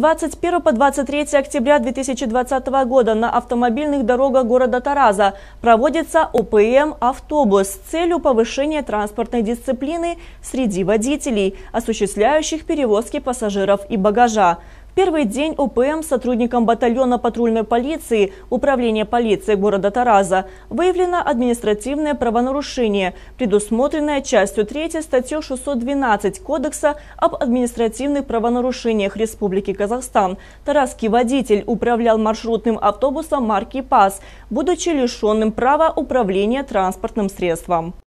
21 по 23 октября 2020 года на автомобильных дорогах города Тараза проводится ОПМ «Автобус» с целью повышения транспортной дисциплины среди водителей, осуществляющих перевозки пассажиров и багажа. Первый день ОПМ сотрудникам батальона патрульной полиции Управления полиции города Тараза выявлено административное правонарушение, предусмотренное частью 3 статьи 612 Кодекса об административных правонарушениях Республики Казахстан. Таразский водитель управлял маршрутным автобусом марки «ПАС», будучи лишенным права управления транспортным средством.